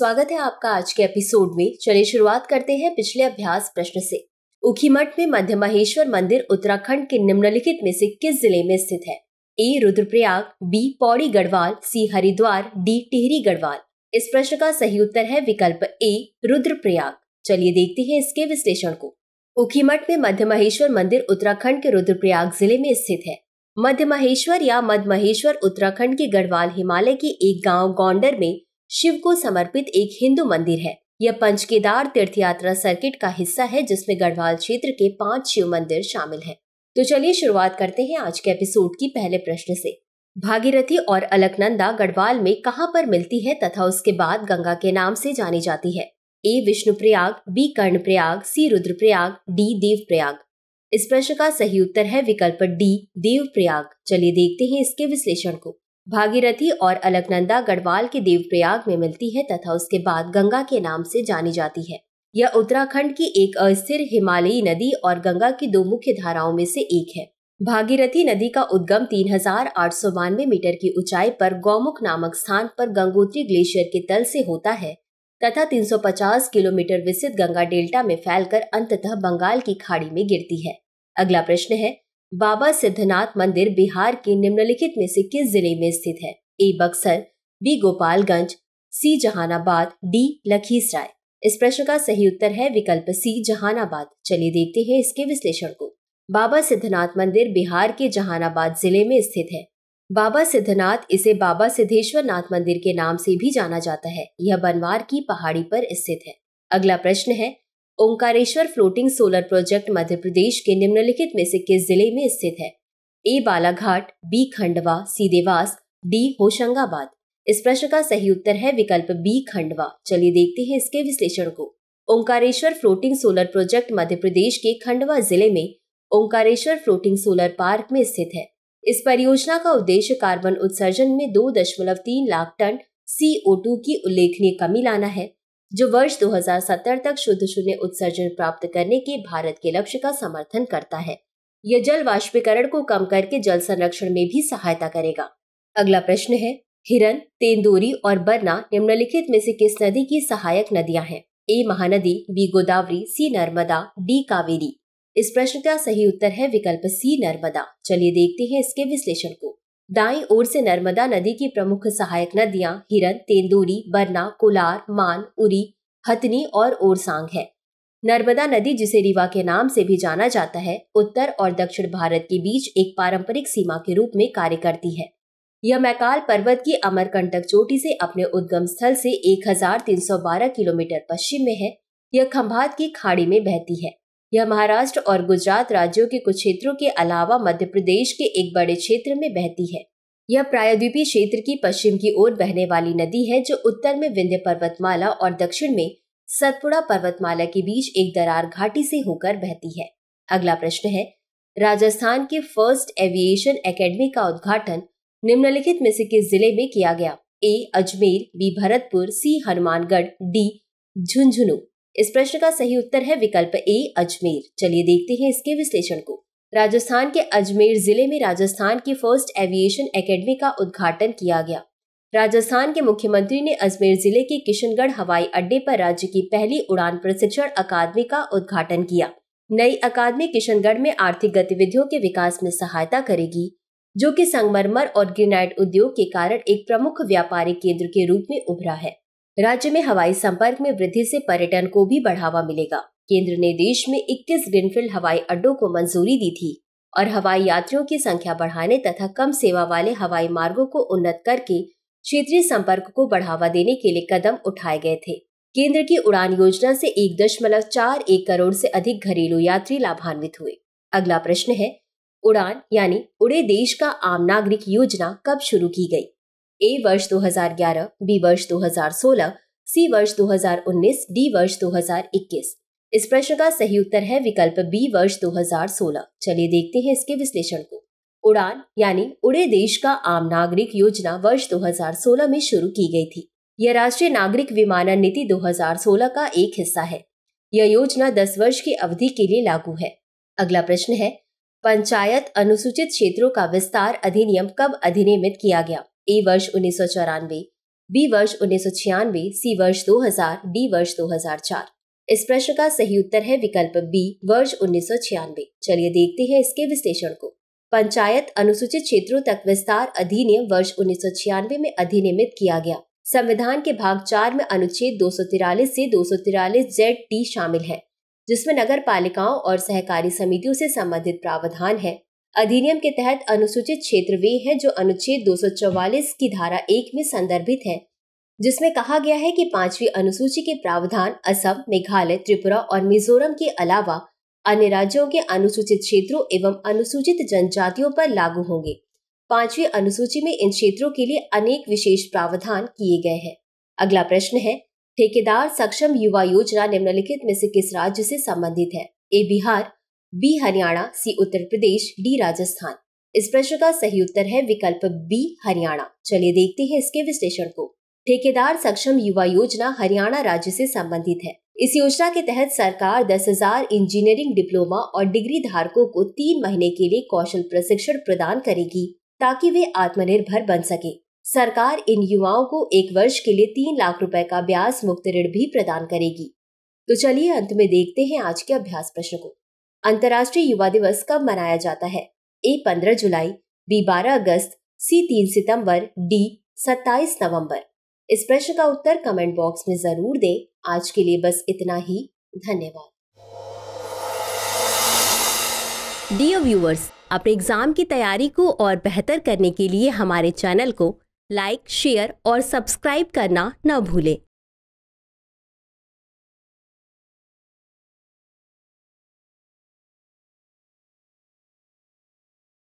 स्वागत है आपका आज के एपिसोड में चलिए शुरुआत करते हैं पिछले अभ्यास प्रश्न से उखी मठ में मध्य महेश्वर मंदिर उत्तराखंड के निम्नलिखित में से किस जिले में स्थित है A Rudraprayag B Pauri Garhwal C Haridwar D Tehri Garhwal इस प्रश्न का सही उत्तर है विकल्प ए रुद्रप्रयाग चलिए देखते हैं इसके विश्लेषण को उखी मठ में मध्य महेश्वर मंदिर उत्तराखंड के रुद्रप्रयाग जिले में स्थित है मध्य महेश्वर या मध्य महेश्वर उत्तराखंड के गढ़वाल हिमालय के एक गांव गोंडर में शिव को समर्पित एक हिंदू मंदिर है यह पंचकेदार तीर्थ यात्रा सर्किट का हिस्सा है जिसमें गढ़वाल क्षेत्र के पांच शिव मंदिर शामिल हैं। तो चलिए शुरुआत करते हैं आज के एपिसोड की पहले प्रश्न से भागीरथी और अलकनंदा गढ़वाल में कहाँ पर मिलती है तथा उसके बाद गंगा के नाम से जानी जाती है A Vishnuprayag B Karnaprayag C Rudraprayag D Devprayag इस प्रश्न का सही उत्तर है विकल्प डी देवप्रयाग चलिए देखते हैं इसके विश्लेषण को भागीरथी और अलकनंदा गढ़वाल के देवप्रयाग में मिलती है तथा उसके बाद गंगा के नाम से जानी जाती है यह उत्तराखंड की एक अस्थिर हिमालयी नदी और गंगा की दो मुख्य धाराओं में से एक है भागीरथी नदी का उद्गम तीन हजार आठ सौ बानवे मीटर की ऊंचाई पर गौमुख नामक स्थान पर गंगोत्री ग्लेशियर के तल से होता है तथा 350 किलोमीटर विस्तृत गंगा डेल्टा में फैलकर अंततः बंगाल की खाड़ी में गिरती है अगला प्रश्न है बाबा सिद्धनाथ मंदिर बिहार के निम्नलिखित में से किस जिले में स्थित है A Buxar B Gopalganj C Jehanabad D Lakhisarai इस प्रश्न का सही उत्तर है विकल्प सी जहानाबाद चलिए देखते हैं इसके विश्लेषण को बाबा सिद्धनाथ मंदिर बिहार के जहानाबाद जिले में स्थित है बाबा सिद्धनाथ इसे बाबा सिद्धेश्वर नाथ मंदिर के नाम से भी जाना जाता है यह बनवार की पहाड़ी पर स्थित है अगला प्रश्न है Omkareshwar floating solar project Madhya Pradesh के निम्नलिखित में से किस जिले में स्थित है A Balaghat B Khandwa C Dewas D Hoshangabad इस प्रश्न का सही उत्तर है विकल्प बी खंडवा चलिए देखते हैं इसके विश्लेषण को Omkareshwar floating solar project Madhya Pradesh के खंडवा जिले में ओंकारेश्वर फ्लोटिंग सोलर पार्क में स्थित है इस परियोजना का उद्देश्य कार्बन उत्सर्जन में दो दशमलव तीन लाख टन सी की उल्लेखनीय कमी लाना है जो वर्ष 2070 तक शुद्ध शून्य उत्सर्जन प्राप्त करने के भारत के लक्ष्य का समर्थन करता है यह जल वाष्पीकरण को कम करके जल संरक्षण में भी सहायता करेगा अगला प्रश्न है हिरन तेंदूरी और बरना निम्नलिखित में से किस नदी की सहायक नदियां हैं A Mahanadi B Godavari C Narmada D Kaveri इस प्रश्न का सही उत्तर है विकल्प सी नर्मदा चलिए देखते हैं इसके विश्लेषण को दाई ओर से नर्मदा नदी की प्रमुख सहायक नदियां हिरन तेंदूरी बरना कोलार मान उरी हथनी और ओरसांग है नर्मदा नदी जिसे रीवा के नाम से भी जाना जाता है उत्तर और दक्षिण भारत के बीच एक पारंपरिक सीमा के रूप में कार्य करती है यह मैकाल पर्वत की अमरकंटक चोटी से अपने उद्गम स्थल से 1312 किलोमीटर पश्चिम में है यह खंभात की खाड़ी में बहती है यह महाराष्ट्र और गुजरात राज्यों के कुछ क्षेत्रों के अलावा मध्य प्रदेश के एक बड़े क्षेत्र में बहती है यह प्रायद्वीपीय क्षेत्र की पश्चिम की ओर बहने वाली नदी है जो उत्तर में विंध्य पर्वतमाला और दक्षिण में सतपुड़ा पर्वतमाला के बीच एक दरार घाटी से होकर बहती है अगला प्रश्न है राजस्थान के फर्स्ट एविएशन एकेडमी का उद्घाटन निम्नलिखित में से किस जिले में किया गया A Ajmer B Bharatpur C Hanumangarh D Jhunjhunu इस प्रश्न का सही उत्तर है विकल्प ए अजमेर चलिए देखते हैं इसके विश्लेषण को राजस्थान के अजमेर जिले में राजस्थान की फर्स्ट एविएशन एकेडमी का उद्घाटन किया गया राजस्थान के मुख्यमंत्री ने अजमेर जिले के किशनगढ़ हवाई अड्डे पर राज्य की पहली उड़ान प्रशिक्षण अकादमी का उद्घाटन किया नई अकादमी किशनगढ़ में आर्थिक गतिविधियों के विकास में सहायता करेगी जो कि संगमरमर और ग्रेनाइट उद्योग के कारण एक प्रमुख व्यापारिक केंद्र के रूप में उभरा है राज्य में हवाई संपर्क में वृद्धि से पर्यटन को भी बढ़ावा मिलेगा केंद्र ने देश में 21 ग्रीनफील्ड हवाई अड्डों को मंजूरी दी थी और हवाई यात्रियों की संख्या बढ़ाने तथा कम सेवा वाले हवाई मार्गों को उन्नत करके क्षेत्रीय संपर्क को बढ़ावा देने के लिए कदम उठाए गए थे केंद्र की उड़ान योजना से एक दशमलव चार एक करोड़ से अधिक घरेलू यात्री लाभान्वित हुए अगला प्रश्न है उड़ान यानी उड़े देश का आम नागरिक योजना कब शुरू की गई ए वर्ष 2011, बी वर्ष 2016, सी वर्ष 2019, डी वर्ष 2021। इस प्रश्न का सही उत्तर है विकल्प बी वर्ष 2016। चलिए देखते हैं इसके विश्लेषण को उड़ान यानी उड़े देश का आम नागरिक योजना वर्ष 2016 में शुरू की गई थी यह राष्ट्रीय नागरिक विमानन नीति 2016 का एक हिस्सा है यह योजना 10 वर्ष की अवधि के लिए लागू है अगला प्रश्न है पंचायत अनुसूचित क्षेत्रों का विस्तार अधिनियम कब अधिनियमित किया गया ए वर्ष उन्नीस सौ चौरानवे बी वर्ष उन्नीस सौ छियानवे सी वर्ष 2000, डी वर्ष 2004। इस प्रश्न का सही उत्तर है विकल्प बी वर्ष उन्नीस सौ छियानवे चलिए देखते हैं इसके विश्लेषण को पंचायत अनुसूचित क्षेत्रों तक विस्तार अधिनियम वर्ष उन्नीस सौ छियानवे में अधिनियमित किया गया संविधान के भाग चार में अनुच्छेद दो सौ तिरालीस ऐसी दो सौ तिरालीस जेड टी शामिल है जिसमें नगर पालिकाओं और सहकारी समितियों से संबंधित प्रावधान है अधिनियम के तहत अनुसूचित क्षेत्र वे है जो अनुच्छेद 244 की धारा एक में संदर्भित है जिसमें कहा गया है कि पांचवी अनुसूची के प्रावधान असम मेघालय त्रिपुरा और मिजोरम के अलावा अन्य राज्यों के अनुसूचित क्षेत्रों एवं अनुसूचित जनजातियों पर लागू होंगे पांचवी अनुसूची में इन क्षेत्रों के लिए अनेक विशेष प्रावधान किए गए हैं अगला प्रश्न है ठेकेदार सक्षम युवा योजना निम्नलिखित में से किस राज्य से संबंधित है A Bihar B Haryana C Uttar Pradesh D Rajasthan इस प्रश्न का सही उत्तर है विकल्प बी हरियाणा चलिए देखते हैं इसके विश्लेषण को ठेकेदार सक्षम युवा योजना हरियाणा राज्य से संबंधित है इस योजना के तहत सरकार दस हजार इंजीनियरिंग डिप्लोमा और डिग्री धारकों को तीन महीने के लिए कौशल प्रशिक्षण प्रदान करेगी ताकि वे आत्मनिर्भर बन सके सरकार इन युवाओं को एक वर्ष के लिए तीन लाख रुपए का ब्याज मुक्त ऋण भी प्रदान करेगी तो चलिए अंत में देखते हैं आज के अभ्यास प्रश्न को अंतर्राष्ट्रीय युवा दिवस कब मनाया जाता है ए पंद्रह जुलाई बी बारह अगस्त सी तीन सितंबर डी सत्ताईस नवंबर इस प्रश्न का उत्तर कमेंट बॉक्स में जरूर दें आज के लिए बस इतना ही धन्यवाद डियर व्यूअर्स अपने एग्जाम की तैयारी को और बेहतर करने के लिए हमारे चैनल को लाइक शेयर और सब्सक्राइब करना न भूलें